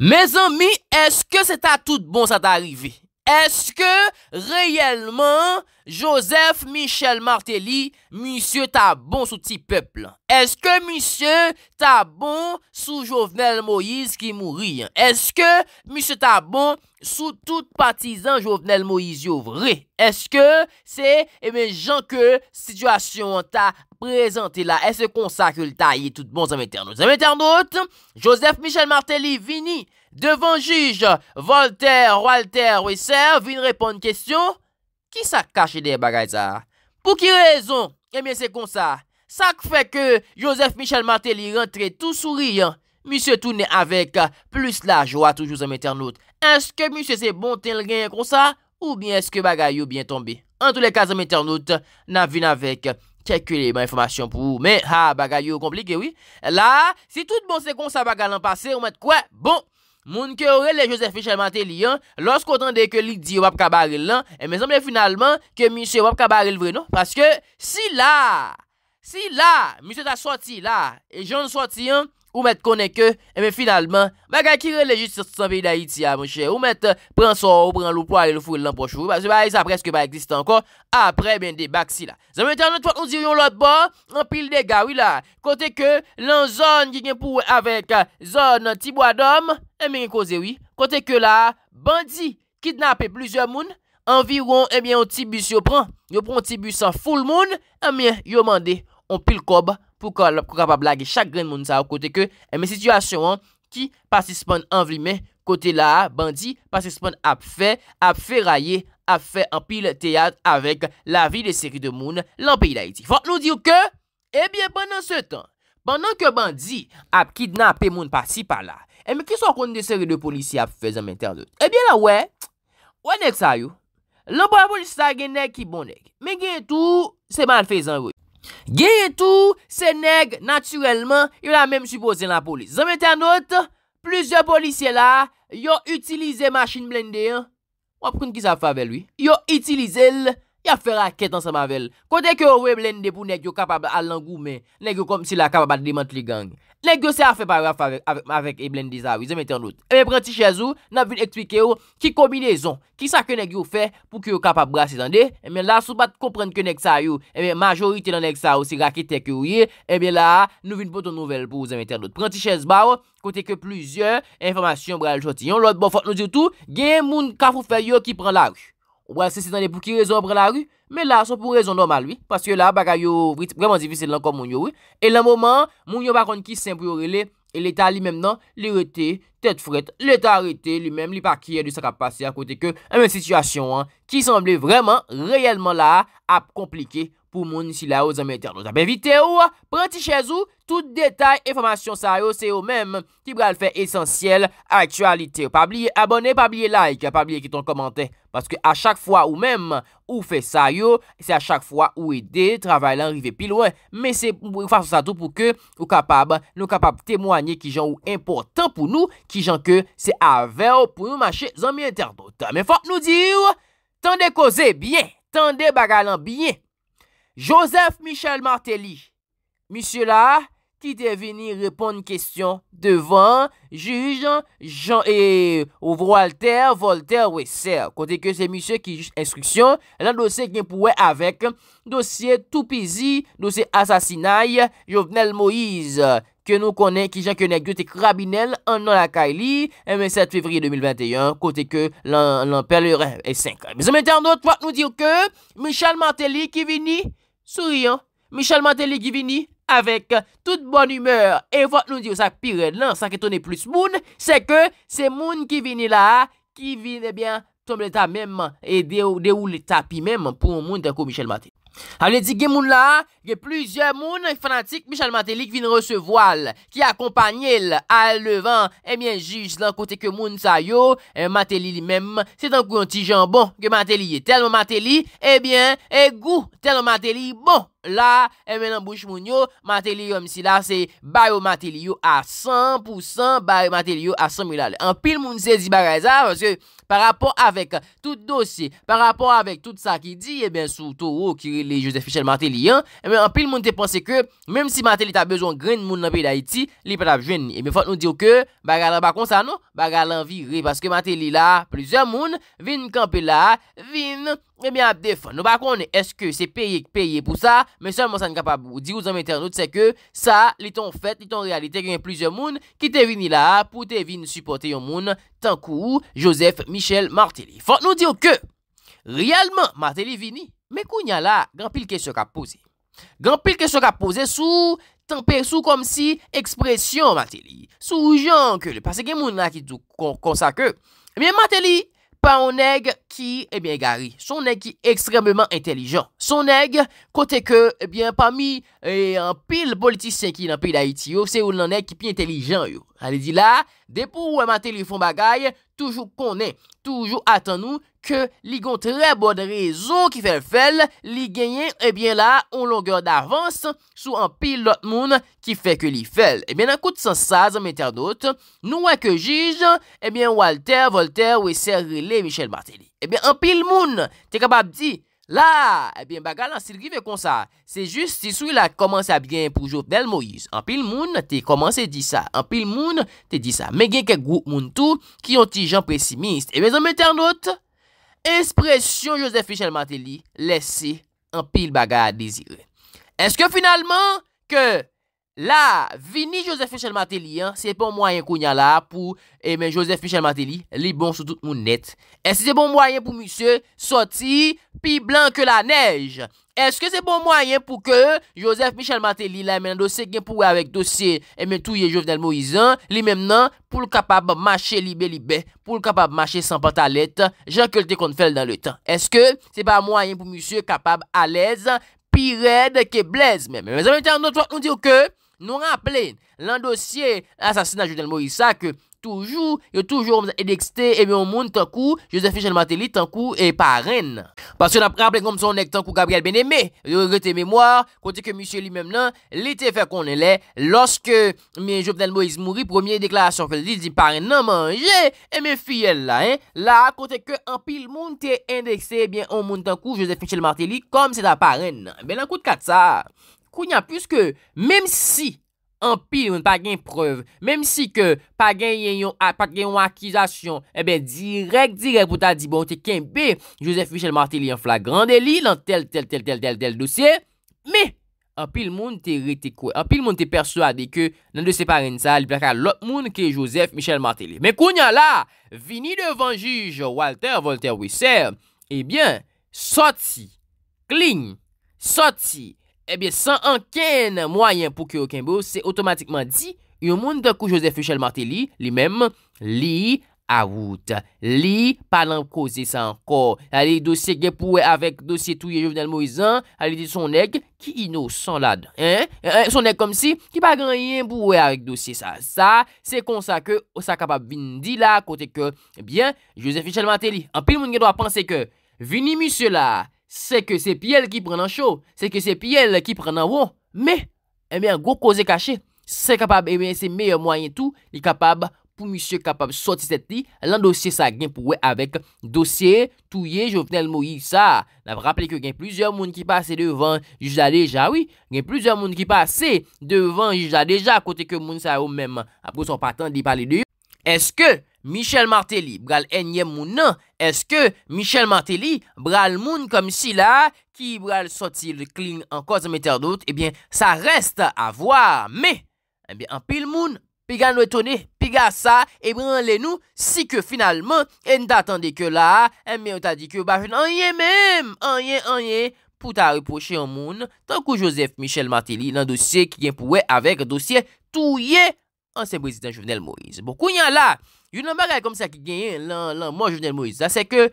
Mes ami, eske se ta tout bon sa ta arrive? Eske reyelman Josef Michel Martelly, misye tabon sou ti peple? Eske misye tabon sou Jovenel Moïse ki mouri? Eske misye tabon sou tout patizan Jovenel Moïse yo vre? Eske se e men eh jan ke situasyon an ta prezante la? E se konsa ke lta ye tout bon zem eternot? Zem eternot, Josef Michel Martelly vini. Devan juj, Voltaire, Walter, Ouissère, vin repon kestyon. Ki sa kache de bagay za? Pou ki rezon? Emyen eh se kon sa. Sak fe ke Josef Michel Martelly rentre tout souri. Mise toune avek plus la joa toujou zem internaute. Eske mise se bon ten lgen kon sa? Ou bien eske bagay yo bien tombe? En toule kazem internaute, nan vin avek kekule man informasyon pou ou. Men, ha, ah, bagay yo komplike, oui. La, si tout bon se kon sa bagay lan pase, ou met kwe? Bon. Moun ke ou rele Josef Fichelman te li an, losk otan de ke li di wap kabaril lan, e me zanmele finalman, ke misye wap kabaril vre no, paske, si la, si la, misye ta soti la, e joun soti an, ou met konen ke, e me finalman, baga ki rele justi sa sotan vey da iti ya monshe, ou met, pran so, ou pran lupoare lupoare lan pochou, basi ba yi sa preske ba eksiste anko, apre ben de bak si la. Zanmele ten anot fwa konzir yon lot ba, an pil de gawi la, kote ke, lan zon ki gen Emen eh, yon kosewi, kote ke la bandi kidnap e pluzyon moun, anvi eh yon, emen yon tibus yon pran, yon pran tibus an foul moun, emen eh yon mande yon pil kob pou ka pa blage chak gren moun sa, kote ke eme situasyon ki pasispon anvi men, kote la bandi pasispon ap fe, ap fe raye, ap fe an pil teyad avek la vi de seri de moun lan pi la iti. Fok nou diyo ke, emen banan se tan, banan ke bandi ap kidnap e moun pasi pala, E mi kis wakon de eh bon seri de polisi a fe zanm ente anot? E bi la we, we nek sa yo. Lan pou la polisi sa gen nek ki bon nek. Men gen etou, se man fe zanm yo. Gen etou, se nek naturelman, yo la menm supose nan polisi. Zanm ente anot, plizye polisi la, yo itilize masin blendey an. Mwa proun ki sa fave lwi. Yo itilize l, yo fera ketan sa mavel. Kote ke yo we blendey pou nek yo kapab a langou men. Nek yo kom si la kapab a demant li gangi. Nè gyo se a fè parraf avèk e blendi zavou, zèmète an lout. Eme, pranti chèz ou, nan voun ekspike ou ki kombinezon, ki sa ke nè gyo fè pou ki ou kapap brase zande. Eme, eh la sou bat komprende ke nè gsa ou, eme, majorite nan nè gsa ou si rakitek ou ye, eme, eh la nou voun poton nouvel pou zèmète an lout. Pranti chèz ba ou, kontè ke plouzyon, informasyon bral choti yon, lòd bofot nou zir tou, gen moun kafou fè yon ki pran la rou. Ou brase zande pou ki rezon bral la rou? Men la, sou pou rezon normal, oui, paske la, baka yo vrit, breman zivise lankon moun yo, oui, e la mouman, moun yo bakon ki se impriorile, e leta li mem nan, li rete, tet fret, leta rete, li mem, li pakye, li sakap pase, a kote ke, eh a men sitwasyon, ki semble vreman, reyelman la, ap komplike, oum, pou moun si la ou zanmè internota. Ben vite ou, pranti chèz ou, tout detay, informasyon sa yo, se ou menm, ki bral fè esensyel, aktualite ou pabliye abonè, pabliye like, pabliye kiton komante, paske a chak fwa ou menm, ou fè sa yo, se a chak fwa ou edè, travay lan, rive pil wè, men se ou fwa sa tou pou ke ou kapab, nou kapab temwanyè ki jan ou important pou nou, ki jan ke se avè ou pou nou mâche zanmè internota. Men fòk nou di ou, tan de koze bie, tan de baga lan bie, Joseph Michel Martelly, monsieur là, qui répondre répondre question devant le juge Jean et euh, Walter, Voltaire Wesser. côté que c'est Monsieur qui juge instruction, dossier qui est avec avec, dossier toupizi, dossier assassinat Jovenel Moïse, que nous qui qui j'en un negyo krabinel an la kaili, le 7 février 2021, côté que lan, est est Mais 5. Mese en autre do, nous dire que Michel Martelly qui vini, Souryon, Michel Maté li ki vini avèk euh, tout bon humèr. Enfot nou diyo sa pire lan, sa ke tonè plus moun, se ke se moun ki vini la, ki vini ebyen tom leta mèm e de ou leta pi mèm pou moun tenko Michel Maté. A le di gen moun la, gen plizye moun ek fanatik Michal Matelik vin rese voal, ki akompanyel al levan, e myen jiz lan kote ke moun sa yo, e eh, Matelik li menm, se dan kou yon ti jan bon, gen Matelik telman Matelik, e eh byen, e eh, gou telman Matelik bon. La, e myen an bouch moun yo, Matelik yon misi la, se bayo Matelik yo a 100%, bayo Matelik yo a 100 mila. pa rapor avek tout dosye, pa rapor avek tout sa ki di, e eh ben sou tou ou ki li Joseph Fischel Mateli an, e eh men an pil moun te pense ke, menm si Mateli ta bezon gren moun nan pi da iti, li pat ap jwen ni, e men fote nou diyo ke, bagalan bakon sa nou, bagalan viri, paske Mateli la, eh non? plizè moun, vin kampi la, vin, Ebyen ap defon, nou bakon e eske se peye peye pou sa, men seman sa nika pa bou di ou zan mwen ternout se ke, sa li ton fet, li ton realite gen plizye moun, ki te vini la pou te vini supporte yon moun, tankou Joseph Michel Martelly. Fon nou diyo ke, realman Martelly vini, men kounya la, gampil kesyok ap pose. Gampil kesyok ap pose sou, tanpe sou kom si, ekspresyon Martelly. Sou jan ke, le pase gen moun la ki tou konsa ke. Ebyen Martelly, ebyen Martelly, Pa ou neg ki, ebyen eh gari, son neg ki ekstrememan entelijan. Son neg, kote ke, ebyen eh pa mi, e eh, an pil politisyen ki nan pi la iti yo, se ou nan neg ki pi entelijan yo. An li di la, depou wè mater li fon bagay, toujou konen, toujou atan nou ke li gon tre bon rezo ki fèl fèl, li genyen, ebyen eh la, ou longèr d'avans sou an pil lot moun ki fèk li fèl. Ebyen, eh akout sansaz, metèr dout, nou wè ke jiz, ebyen eh Walter, Voltaire, Wesserle, Michel Martelly. Ebyen, an pil moun, te kapab di... La, ebyen eh baga lan sirkive kon sa. Se jist, si sou la komanse a byen pou Jofdel Moïse. An pil moun, te komanse di sa. An pil moun, te di sa. Me gen kek goup moun tou ki yon ti jan presimiste. Ebyen eh zon mette an not, espresyon Joseph Fichel-Mantelli, lesse an pil baga a dizire. Eske finalman, ke... La, vini Joseph Michel Martelly an, se bon mwayen konya la pou, e men Joseph Michel Martelly, li bon sou tout moun net. E se se bon mwayen pou msye, soti, pi blan ke la nej. E se se bon mwayen pou ke, Joseph Michel Martelly la, men an dosye gen pou we avek dosye, e men touye jovenel moizan, li men nan, pou l kapab mache libe libe, pou l kapab mache san patalet, jan ke lte kon fel dan le tan. E se ke, se pa mwayen pou msye, kapab alèz, pi red ke blèz, men men. Nou rappele, lan dosye asasina Jovenel Moïse sa ke toujou, yo toujou mwen edekste, ebyon moun tan kou, Josef Fichel Martelly tan kou, e pa ren. Paske nan rappele kom son ek tan kou Gabriel Benemé, yo rete mèmoire, kote ke misye li mèm nan, li te fe konen le, loske mi Jovenel Moïse mouri, premier deklarasyon ke li, di pa ren nan manje, e mi fiyel la, la kote ke an pil moun te endekse, ebyon moun tan kou, Josef Fichel Martelly, kom se da pa ren. Ben nan koute kat sa. Kounyan, pwiske, mèm si anpil moun pa gen preuve, mèm si ke pa gen yon akizasyon, e eh bè direk, direk pou ta di bon te kenpe Joseph Michel Martelly an flagrande li nan tel, tel, tel, tel, tel, tel dosye, mè, anpil moun te rete kwe, anpil moun te persoade ke nan de separen sa, li plaka lot moun ke Joseph Michel Martelly. Mè kounyan la, vini devan juj Walter, Walter Wieser, e eh bè soti, kling, soti, Ebyen, eh san anken mwayen pou ki yo kenbo, se otomatikman di, yon moun de kou Joseph Echelle Martelly, li menm, li avout. Li, palan kose sa ankor. Ali, dosye ge pouwe avek dosye touye Jovenel Moisan, ali di son neg, ki ino san lad. Son neg kom si, ki pa gan yen pouwe avek dosye sa. Sa, se konsa ke, osa oh, kapab vin di la, kote ke, ebyen, eh Joseph Echelle Martelly, anpil moun gen do a panse ke, vini misyo la. Se ke se pi el ki pre nan chou, se ke se pi el ki pre nan wou, me, eme, an gwo koze kache, se kapab, eme, se meyo mwayen tou, li kapab pou misye kapab soti seti, lan dosye sa gen pou we avek dosye touye, jow fnel mou yi sa, la v raple ke gen plizye moun ki pase devan jizadeja, wii, gen plizye moun ki pase devan jizadeja, kote ke moun sa wou mem, apkou son patan di pale deyo, eske, Michel Martelly bral enye moun nan, eske Michel Martelly bral moun kom si la ki bral sotil kling an koz mèter dout, ebyen eh sa reste a vwa. Mè, ebyen eh an pil moun, pigan wetone, piga sa, ebran eh lè nou, si ke finalman en datande ke la, en mè an ta di ke baje nan enye mèm, enye enye, pou ta ripoche an moun, tan ko Joseph Michel Martelly nan dosye ki gen pouwe avek dosye touye an se prezident juvenel Moïse. Bo kou nyan la? Yon nan bagay kom sa ki genye lan, lan, lan, moun jounel Moïse sa, se ke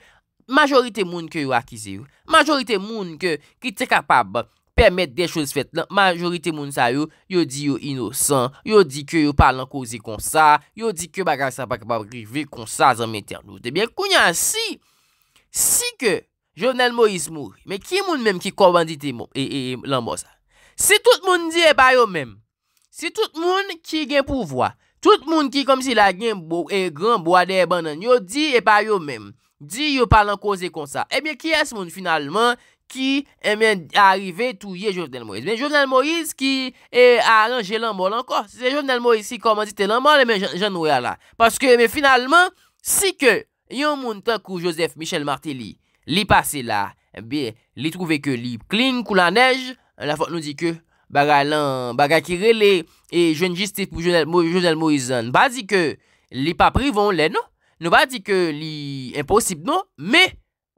majorite moun ke yo akize yo, majorite moun ke ki te kapab permette de chouse fet lan, majorite moun sa yo, yo di yo inosan, yo di ke yo parlankozi konsa, yo di ke bagay sa pa kapab grivi konsa zanm eten nou. Debyen, eh kounyan, si, si ke jounel Moïse mou, men ki moun menm ki komandite lan mou sa, se tout moun di e eh bayo menm, se tout moun ki gen pouvoi, Tout moun ki kom si la gen bo, e gran boade e banan yo, di e pa yo mem. Di yo palan koze kon sa. Ebyen eh ki es moun finalman ki emyen eh arive touye Jovenel Moise. Ebyen Jovenel Moise ki e aran jelan mol anko. Se Jovenel Moise si kom an di telan mol, emyen eh jan ouya la. Paske emyen finalman, si ke yon moun ta kou Joseph Michel Martelly li pase la, ebyen li trouve ke li kling kou la nej, la fote nou di ke... Baga lan, baga kirele, e jwen jistif pou jwenel Moïse, nou ba di ke li pa privon le nou, nou ba di ke li imposib nou, me,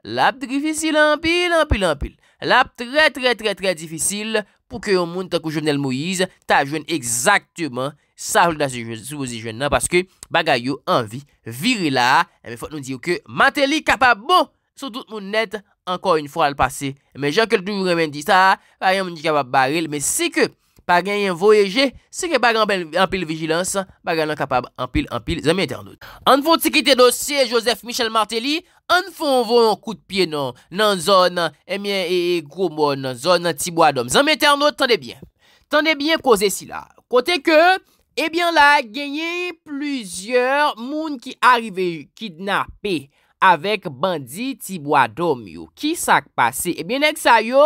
lap tri fisi lampil, lampil, lampil, lap tre tre tre tre tri fisi pou ke yon moun tankou jwenel Moïse, ta jwen ekzaktouman sa joun dan se jwen nan, paske baga yo anvi viri la, e me fote nou di yo ke mater li kapab bon, sou tout moun net anvi. ankon yon fwa al pase, men jan kelkoun vremen di ta, pa yon moun di kapab barel, men se ke pa genyen voyeje, se ke pa genyen anpil vigilans, pa genyen ankapab anpil, anpil, zanmè ternot. An fwo ti kite dosye, Joseph Michel Martelly, an fwo voun kout piye nan, nan zon, eh e mwen e groumoun, nan zon nan tibou adom, zanmè ternot, tande bien, tande bien kose si la. Kote ke, e eh bian la, genyen plusieurs moun ki arrive, kidnapé, avèk bandi ti bwa dom yo. Ki sak pase? Ebyen, neg sa yo,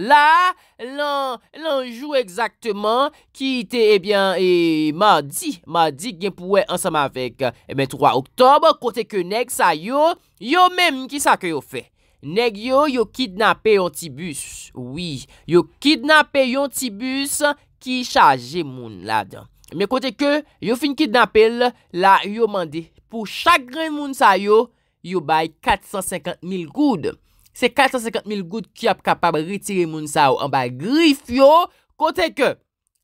la, lan, lanjou ekzaktman, ki te, ebyen, e, mardi, mardi gen pouwe ansam avèk, ebyen, 3 oktob, kote ke neg sa yo, yo menm, ki sa ke yo fe? Neg yo, yo kidnapè yon ti bus. Oui, yo kidnapè yon ti bus, ki chaje moun la dan. Mwen kote ke, yo fin kidnapè l, la, yo mande. Po chakren moun sa yo, Yo bay 450.000 goud. Se 450.000 goud ki ap kapab ritire moun sa yo, an bay grif yo, kote ke,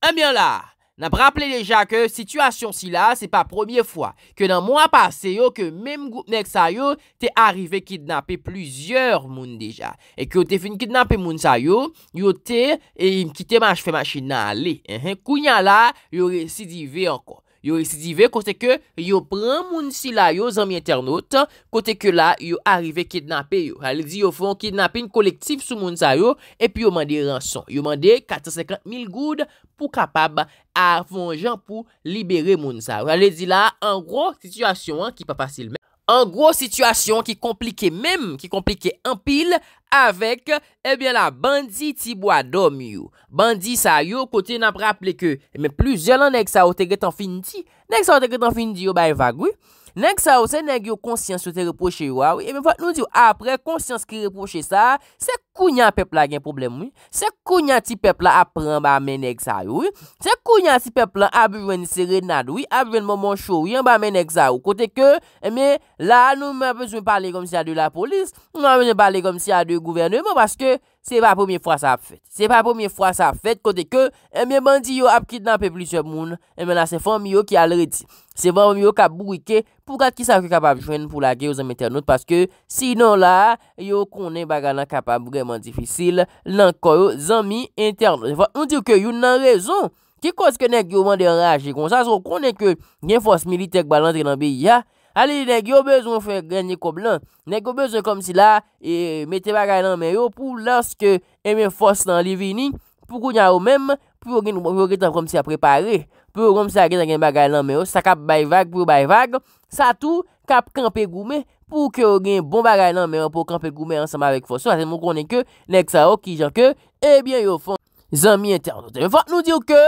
amyan la. N ap rappele deja ke, situasyon si la, se pa premier fwa. Ke nan moun apase yo, ke menm goud nek sa yo, te arrive kidnapè plusieurs moun deja. E ke yo te fin kidnapè moun sa yo, yo te, e yim kite manche fè manche nan ale. Eh, eh, Kou nyan la, yo residi ve ankon. Yo esidive kote ke yo pran moun si la yo zami internaut, kote ke la yo arrive kidnapen yo. Kale di yo fon kidnapen kolektif sou moun sa yo, epi yo mande ranson. Yo mande 450 mil goud pou kapab avon jan pou libere moun sa yo. Kale di la, an gro situasyon ki pa fasil men. An gwo sitwasyon ki komplike menm, ki komplike an pil, avek, ebyen eh la, bandi ti bo a dom yo. Bandi sa yo kote nan praple ke, emen eh plu zelan neg sa oteget an finiti, neg sa oteget an finiti yo bay vagwe, Nèk sa ou, se nèk yo konsyans sou te reproche yo a, ah e mè fòt nou diyo, apre, konsyans ki reproche sa, se kounyan pep la gen problem wè, se kounyan ti pep la apren ba mè nèk sa ou, se kounyan ti pep la abwen se renad wè, abwen mò mò chou wè, yon ba mè nèk sa ou, kote ke, eh mè, la nou mè bezwen pale kom si a de la polis, nou mè bezwen pale kom si a de gouverne, mè, baske, Se pa pomiye fwa sa ap fet, se pa pomiye fwa sa ap fet kote ke eh mwen bandi yo ap kit nan pepli se moun, mwen ase fwa miyo ki alredi. Se pa mwen miyo ka bourike pou kat ki sa ki kapap jwen pou la ge yo zanmi internote paske si non la yo konen baga nan kapap breman difisil nan kor yo zanmi internote. Fwa mwen diyo ke yon nan rezon, ki koske nek yo mande reage kon sa, se konen ke gen fwa se militek balan tre nan beya, Ali, nèk yo bezon fè genye kob lan. Nèk yo bezon kom si la, e, metè bagay nan mè yo, pou lanske eme fos nan li vini, pou kou nya ou mèm, pou ou gen yo getan kom si a preparè. Pou ou kom si a gen bagay nan mè yo, sa kap bay vag pou bay vag, sa tou kap kampe goumè, pou ke ou gen bon bagay nan mè yo, pou kampe goumè ansama vek fos. Ase mou konen ke, nèk sa ou ki jan ke, ebyen yo fon zan miye tè. Anote, mè fò, nou diyo ke,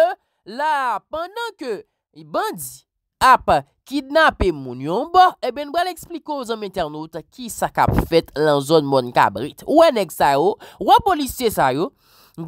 la, pendan ke, i bandi, ap kidnap e moun yon, bo, e ben bral ekspliko ou zanm internaout ki sakap fet lan zon moun kabrit. Ouwe neg sa yo, ouwa polisye sa yo,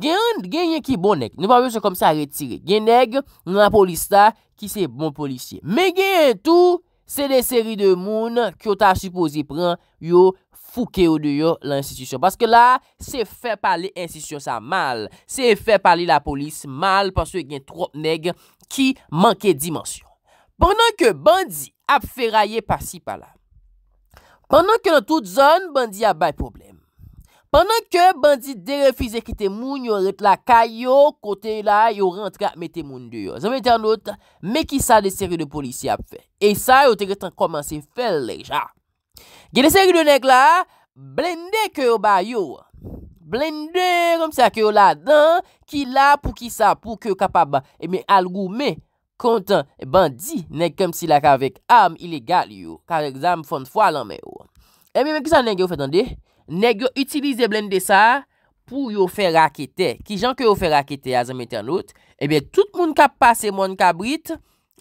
gen yon ki bon neg, nou pa vyo se komse a retire. Gen neg, nou nan polis ta, ki se bon polisye. Me gen tout, se de seri de moun ki ota sipozi pran yo fouke yo de yo lan institisyon. Paske la, se fe pali institisyon sa mal. Se fe pali la polis mal paswe gen trot neg ki manke dimensyon. Pendan ke bandi ap fera ye pa si pa la. Pendan ke nan tout zon, bandi ap bay problem. Pendan ke bandi derefize ki te moun yo ret la kay yo, kote la yo rentra me te moun de yo. Zan mwen te anot, me ki sa de seri de polisi ap fe. E sa yo te ret an komanse fe leja. Ge de seri de neg la, blende ke yo bay yo. Blende kom se a ke yo la dan, ki la pou ki sa pou ke yo kapab. Eme eh al goume. kontan, bandi, neg kem si la ka vek am iligal yo, kar exam fon fwa lan men yo. E mi men, ki sa neg yo fetande? Neg yo itilize blende sa, pou yo fe rakete, ki jan ke yo fe rakete a zanmete anot, e ben, tout moun ka pase moun kabrit,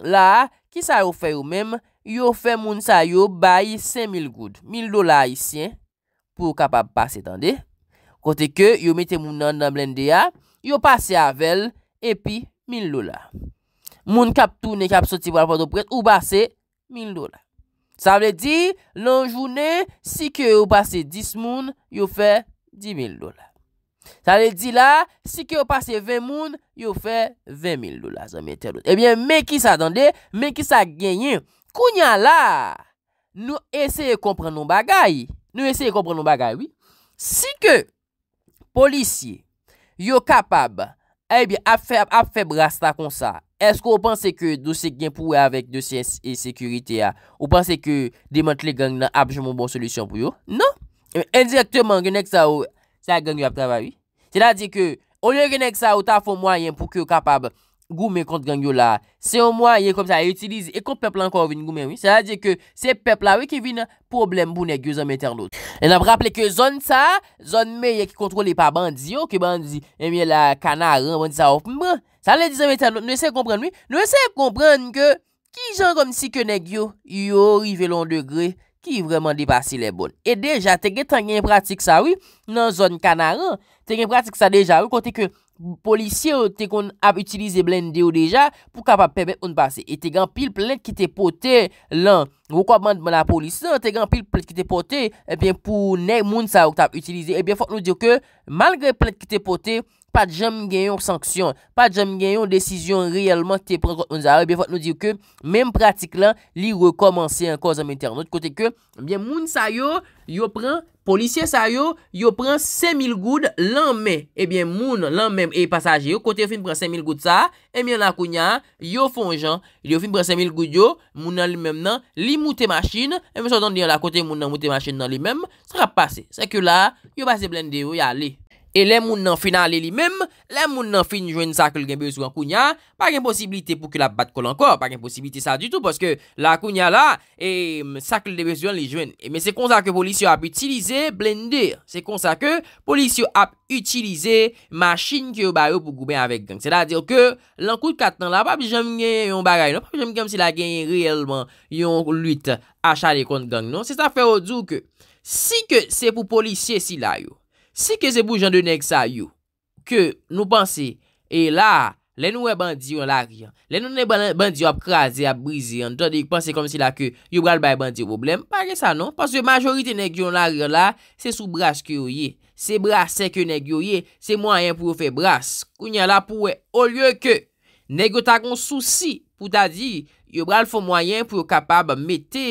la, ki sa yo fe yo men, yo fe moun sa yo bayi 5.000 goud, 1.000 dola isyen, pou yo kapab pase, tende. Kote ke, yo mete moun nan nan blende ya, yo pase avel, epi 1.000 dola. Moun kap toune, kap soti wap wap wap wap wap, ou basse 1000 dolar. Sa vle di, loun jounen, si ke ou basse 10 moun, yo fè 10 000 dolar. Sa vle di la, si ke ou basse 20 moun, yo fè 20 000 dolar. Ebyen, eh men ki sa dande, men ki sa genye, kounya la, nou eseye kompren nou bagay. Nou eseye kompren nou bagay, si ke polisye yo kapab eh ap fè brasta kon sa, Esko ou panse ke dou se gen pou we avèk dosye et sekurite ya? Ou panse ke demant le gang nan apjèmou bon solusyon pou yo? Non. Indirektèman genèk sa ou sa gang yo apkavay. Se la di ke, ou lè genèk sa ou ta fòmwayen pou ki yo kapab Goume kont gengyo la Se o mwa ye kom sa Ye utilize E kont pepla anko avin goume wii Se a di ke Se pepla wii ki vi nan Problem bou negyo zan mwen ternot En ap rappele ke zon sa Zon me ye ki kontrole pa bandi yo Ki bandi E miye la kanaran Bandi sa of Mwen Sa le di zan mwen ternot Nwese komprende wii Nwese komprende ke Ki jan komsi ke negyo Yo rivelon degre Ki vreman depasi le bon E deja te gen tan gen pratik sa wii Nan zon kanaran Ten gen pratik sa deja wii Kote ke Polisye euh, te kon ap utilize blen deyo deja pou kapap pebe un basi. E te gan pil plet ki te pote lan. Woko ap man dman la polisye te gan pil plet ki te pote. Ebyen eh pou ne moun sa wak ta ap utilize. Ebyen eh fok nou diyo ke malgre plet ki te pote. pa jam genyon sanksyon, pa jam genyon desisyon reyelman te prekot moun zare, ebyen fote nou diyo ke, menm pratik lan, li rekomansi an koz an men teran. Nout kote ke, ebyen moun sa yo, yo pren, polisye sa yo, yo pren se mil goud lanme, ebyen moun lanmem e pasaje, yo kote fin pren se mil goud sa, ebyen lakounyan, yo fonjan, yo fin pren se mil goud yo, moun nan li menm nan, li mouten maschine, ebyen sotan diyo la kote, moun nan mouten maschine nan li menm, sra pase, seke la, yo E lè moun nan finan lè li mèm, lè moun nan fin jwen sakl genbe sou an kounya, pa gen posibilite pou ke la bat kol ankor, pa gen posibilite sa du tout, poske la kounya la, e, sakl genbe sou an li jwen. E, Mè se konsa ke polisyo ap utilize blender, se konsa ke polisyo ap utilize masin ki yo baryo pou gouben avèk gang. Se la diyo ke, lankou de kat nan la, pa pi jam gen yon bagay, non? pa pi jam gen si la gen yon luit achari kont gang. Non? Se sa fè odzou ke, si ke se pou polisye si la yo, Si ke se bou jan de neg sa yo, ke nou panse, e la, le nou e bandi yo la ryan. Le nou ne bandi yo ap krasi, ap brizi, antoni, panse konm si la ke yo bral bay bandi yo problem. Pari sa non, panse majorite neg yo la ryan la, se sou bras ke yo ye. Se bras se ke neg yo ye, se mwayen pou yo fe bras. Kou nye la pou we, ou lye ke, neg yo ta kon souci, pou ta di, yo bral foun mwayen pou yo kapab mette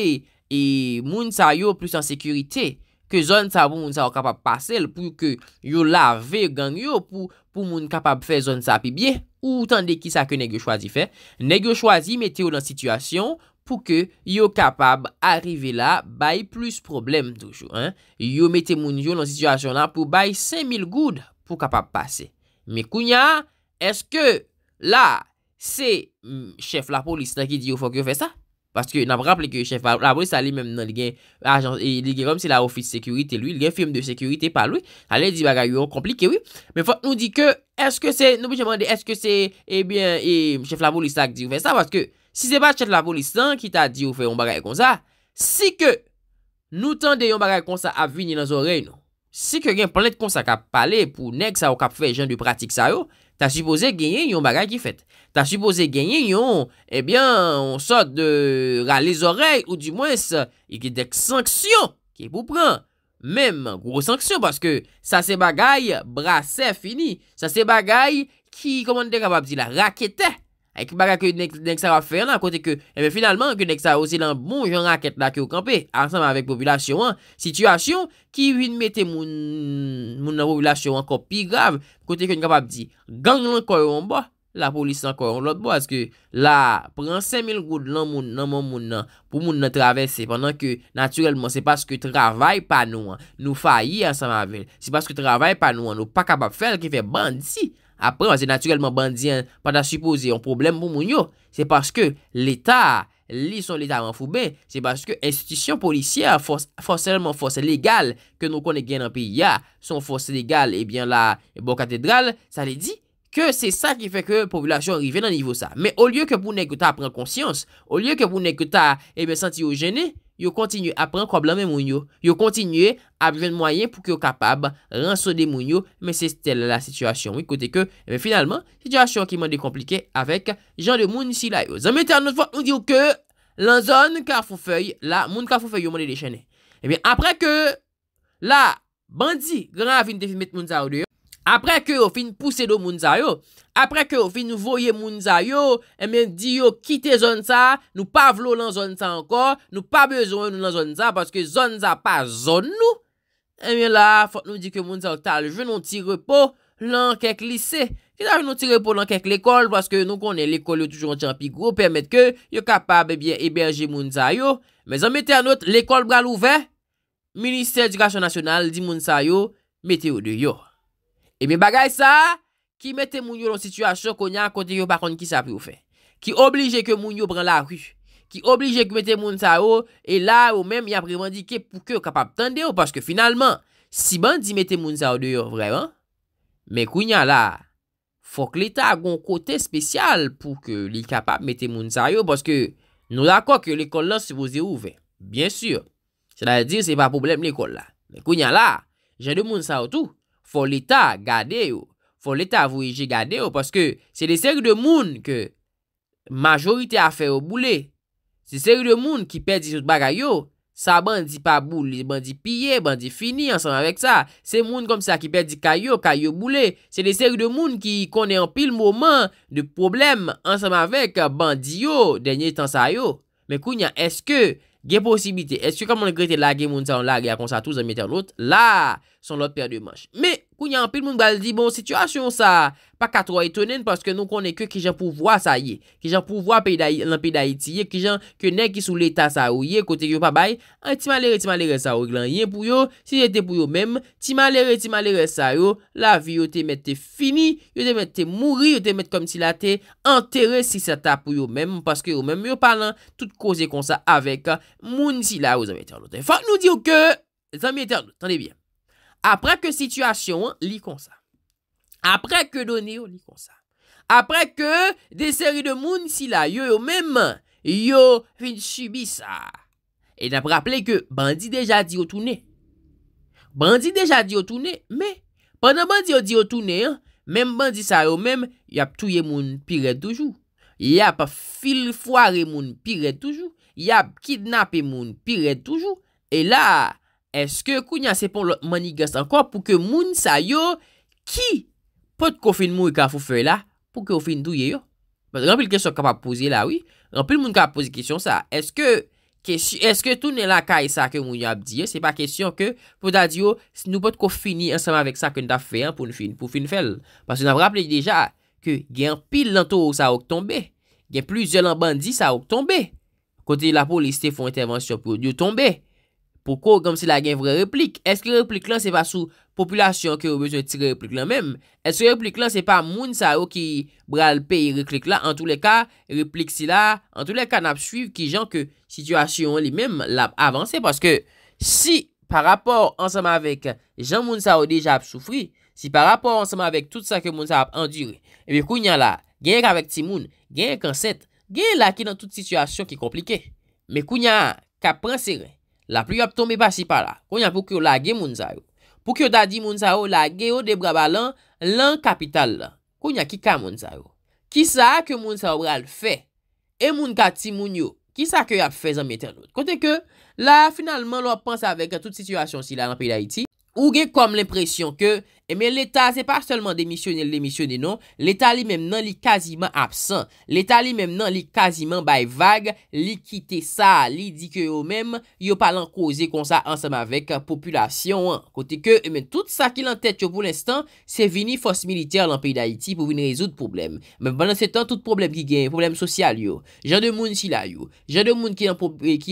e moun sa yo plus an sekurite. Ke zon sa pou moun sa w kapab pase l pou ke yo la ve gang yo pou moun kapab fe zon sa api bie. Ou tan de ki sa ke negyo chwazi fe. Negyo chwazi mete yo nan situasyon pou ke yo kapab arrive la bay plus problem toujou. Yo mete moun yo nan situasyon la pou bay 5000 goud pou kapab pase. Me kounya, eske la se mm, chef la polis na ki di yo fok yo fe sa? Paske nan prample ke chef laborist a li menm nan li gen agensi, li gen romsi la ofis sekurite lui, li gen firm de sekurite pal lui, alè di bagay yon komplike oui, men fote nou di ke, eske se, nou bi jemande, eske se, ebyen, e, chef laborist sa ak di ou fè sa, paske si se ba chet laborist san ki ta di ou fè yon bagay kon sa, si ke nou tan de yon bagay kon sa ap vini nan zorey nou, si ke gen plenet kon sa kap pale pou neg sa ou kap fè jen de pratik sa yo, Ta supose genye yon bagay ki fet. Ta supose genye yon, ebyen, on sot de, ralé zorey, ou di mwens, yi ki dek sanksyon, ki pou pran. Mem, gro sanksyon, paske, sa se bagay, brase fini. Sa se bagay, ki, komon dek apap zila, rakete. Ek baka kwen nèk sa va fè nan, kote ke, eme eh, finalman, kwen nèk sa ose lan bon jan raket la ki ou kampe, ansanman avèk popilasyon an, sityasyon ki vin mette moun nan popilasyon an kopi grav, kote ke n'y kapap di, gang lan koron ba, la polis lan koron lot ba, aske la pran 5.000 goud nan moun nan moun moun nan, pou moun nan travesse, pandan ke, natyrelman, se paske travay pa nou an, nou fayi ansanman avèl, se paske travay pa nou an, nou pa kapap fè alke fè bandisi, apre waz e naturelman bandyen pata supose yon problem moun moun yo, se paske l'eta li son l'eta man foube, se paske institisyon polisyen fosselman fosse legal ke nou konne gen an pi ya, son fosse legal, ebyen eh la bon katedral, sa li di, ke se sa ki feke populasyon rive nan nivou sa. Me olye ke pou nekouta pren konsyans, olye ke pou nekouta, ebyen eh santi ou jene, yo kontinye apren kwa blanme moun yo, yo kontinye apren mwayen pou ki yo kapab ransode moun yo, men se eh stel la sitwasyon. Ekote ke, men finalman, sitwasyon ki mwen de komplike avek jen de moun si la yo. Zanmete anotwa, yo ke lan zon ka foufei, la moun ka foufei yo mwen de dechene. Emen apre ke, la bandi gravin defimet moun za oude yo, apre ke yo fin pousse do mounza yo, apre ke yo fin nou voye mounza yo, eme eh di yo kite zon sa, nou pa vlo lan zon sa ankor, nou pa bezon nou lan zon sa, paske zon sa pa zon nou, eme eh la, fote nou di ke mounza oktal, je nou tire po lan kek lise, je nou tire po lan kek lekol, paske nou konen lekol yo toujou an tjan pi gro, pou permette ke yo kapab ebyen eh eberje mounza yo, me zan mette anot, lekol bral ouve, Ministère Dikasyon Nasyonal di mounza yo, mette ou de yo, E eh mi bagay sa, ki mette moun yo loun situasyon kon jan kote yo pa kon ki sa pri ou fe. Ki oblije ke moun yo pran la ru. Ki oblije ke mette moun sa yo, e la ou men mi apreman di ke pou ke kapap tande yo. Paske finalman, si ban di mette moun sa yo deyo vreman, me kou nyan la, fok l'eta agon kote spesyal pou ke li kapap mette moun sa yo. Paske nou lakon ke l'ekol la se pou se ouve. Bien sur, se la di se pa problem l'ekol la. Me kou nyan la, jan de moun sa yo tou. Fon l'Etat gade yo. Fon l'Etat avouyeje gade yo. Paske se de seri de moun ke majorite afe yo boule. Se seri de moun ki perdi sot bagay yo, sa bandi pa boule. Bandi pye, bandi fini ansan avèk sa. Se moun kom sa ki perdi kayo, kayo boule. Se de seri de moun ki kone an pil mouman de problem ansan avèk bandi yo denye tan sa yo. Mè kounyan, eske gen posibite? Eske kamon gre te lage moun sa yon lage ya konsa touz an mette an lot? La, son lot perde manche. Koun yon pil moun bal di, bon, situasyon sa, pa kato a etonen, paske nou konen ke ki jan pou vwa sa ye, ki jan pou vwa lan pi da iti ye, ki jan ke ne ki sou l'eta sa ou ye, kote ki yo pa bay, an ti malere, ti malere sa ou glan ye pou yo, si jete pou yo menm, ti malere, ti malere sa ou, la vi yo te mette fini, yo te mette te mouri, yo te mette kom ti la te enteres si sa ta pou yo menm, paske yo menm yo palan, tout kose kon sa avek, moun si la yo zanmete anot, fok nou diyo ke, zanmete anot, tande bien, apre ke situasyon, li kon sa. Apre ke donyo, li kon sa. Apre ke de seri de moun si la, yo yo menman, yo fin chibi sa. E nap rapple ke bandi deja di yo toune. Bandi deja di yo toune, me, pandan bandi yo di yo toune, menm bandi sa yo menm, yap touye moun piret toujou. Yap fil foare moun piret toujou. Yap kidnap moun piret toujou. E la, Eske kou nyase pon lot mani gast anko pou ke moun sa yo ki pot kofin mou yon ka fou fè la pou kofin douye yo? Rampil kesyon kapap pwose la, wii. Rampil moun kapap pwose kesyon sa. Eske tou ne la kay e sa ke moun yon ap di yo? Se pa kesyon ke pou ta di yo, nou pot kofini ansama vek sa ke nou ta fè an pou kofin fèl? Pasou nan vraple deja ke gen pil lantou sa wak tombe. Gen pluz yo lantbandi sa wak tombe. Kote la pou liste fon intervensyon pou yon tombe. Poko, gam si la gen vre replik. Eske replik lan se pa sou populasyon ki ou bezon tir replik lan menm. Eske replik lan se pa moun sa ou ki bral peyi replik lan. En tout le ka, replik si la. En tout le ka, nap suiv ki jan ke situasyon li menm la avanse. Paske si par rapor ansama vek jan moun sa ou deja ap soufri, si par rapor ansama vek tout sa ke moun sa ap andyre, ebe kou nyan la, gen yon ka vek ti moun, gen yon kan set, gen yon la ki nan tout situasyon ki komplike. Me kou nyan, ka pransire, La pli ap tombe pasipa la. Konen pou kyo lage mounzau. Pou kyo dadi mounzau lage ou debraba lan, lan kapital la. Konen ki ka mounzau. Ki sa a ke mounzau bral fe? E moun katim moun yo? Ki sa a ke ap fe zanmete anot? Kote ke, la finalman lor panse avek a tout situasyon si la nan pi la iti, ouge kom l'impresyon ke Emen l'Etat se pa selman demisyonel demisyonel non, l'Etat li mem nan li kaziman absan. L'Etat li mem nan li kaziman bay vag, li kite sa, li di ke yo mem, yo pa lan kouze kon sa ansam avek populasyon. Kote ke, emen tout sa ki lan tet yo pou l'instant, se vini fos militer lan peyi d'Haïti pou vin rezout poublem. Men banan se tan tout poublem ki gen, poublem sosyal yo, jan de moun si la yo, jan de moun ki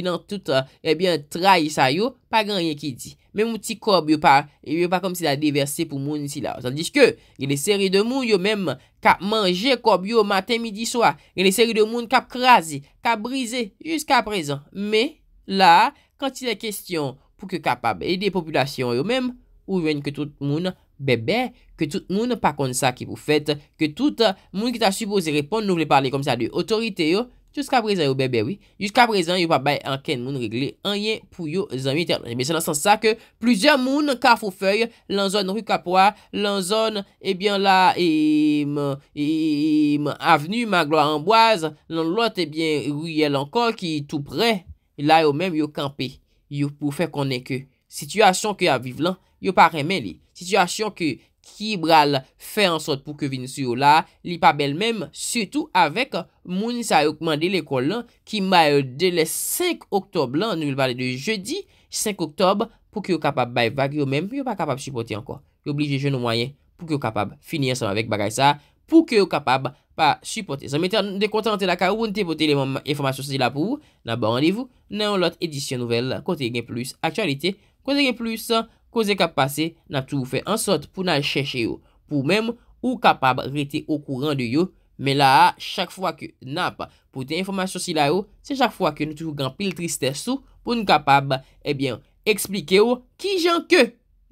nan tout trai sa yo, pa gen rien ki di. Men mouti kob yo pa, yo pa kom si la deverse pou mouti. Moun si la, zandis ke, yle seri de moun yo menm, ka manje kob yo maten midi soa, yle seri de moun ka krazi, ka brize, jiska prezon. Me, la, kan ti la kestyon pou ke kapab e de populasyon yo menm, ou ven ke tout moun, bebe, ke tout moun pa kon sa ki pou fet, ke tout moun ki ta supose repon nou vle parli kom sa de otorite yo. Jusk aprezen oh, yo bebe, oui. Jusk aprezen yo pa bay anken moun regle anyen pou yo zanmite. Mèjè nan san sa ke plüzyan moun kafou fey, lan zon rikapwa, lan zon, ebyen la, eym, eym, avenu magloanboaz, lan lot, ebyen, ou yel ankon ki tou pre, la yo mèm yo kampe, yo pou fè konen ke. Sityasyon ke avive lan, yo pa remen li. Sityasyon ke... ki bral fè an sot pou ke vin sou yo la, li pa bel menm, sè tou avèk moun sa yo kman de lèkòl lan, ki ma yo de lè 5 oktob lan, nou yon valè de jèdi, 5 oktob pou ki yo kapab bay bag yo menm, yo pa kapab shupote ankon, yo obligè jè nou mwenyè, pou ki yo kapab fini ansan avèk bagay sa, pou ki yo kapab pa shupote sa. Mète an dekontante la ka, ou mwen te potè le moun informasyon se di la pou, nan ba randevou, nan ou lot edisyon nouvel, kote gen plus, aktualite, kote gen plus, Koze kap pase nan tou fè ansot pou nan chèche yo pou mèm ou kapab rete o kouran de yo. Mè la a chak fwa ke nan pa pote informasyon si la yo, se chak fwa ke nou tou gampil tristè sou pou nou kapab ebyen eh eksplike yo ki jan ke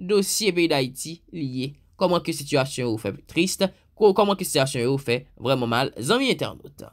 dosye beyi da iti liye. Koman ki situasyon yo fè trist, koman ki situasyon yo fè vreman mal zanmi internet.